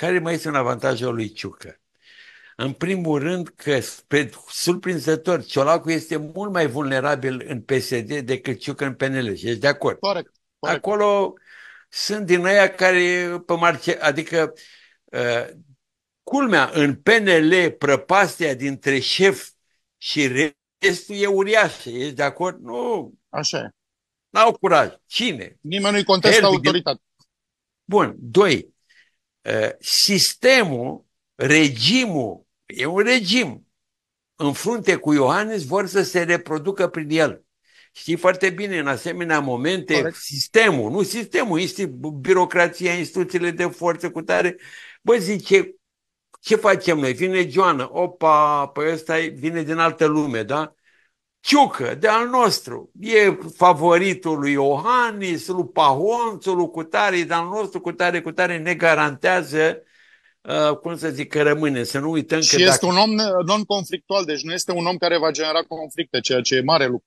care mai este un avantaj al lui Ciucă? În primul rând că, spre surprinzător, Ciolacu este mult mai vulnerabil în PSD decât Ciucă în PNL. Și ești de acord? Corect. corect. Acolo sunt din aia care, pe marge, adică, uh, culmea, în PNL, prăpastia dintre șef și restul e uriașă. Ești de acord? Nu. Așa N-au curaj. Cine? Nimeni nu-i contestă autoritatea. Bun. Doi. Eh, sistemul, regimul, e un regim, în frunte cu Iohannis vor să se reproducă prin el. Știi foarte bine, în asemenea momente, Correct. sistemul, nu sistemul, birocrația, instituțiile de forță cu tare, bă, zice, ce facem noi? Vine Joana, opa, păi ăsta vine din altă lume, da? Ciucă, de al nostru, e favoritul lui Iohannis, lui Pahonțul, lui Cutare, de al nostru Cutare, Cutare ne garantează Uh, cum să zic, că rămâne, să nu uităm și că... Și este dacă... un om non-conflictual, deci nu este un om care va genera conflicte, ceea ce e mare lucru.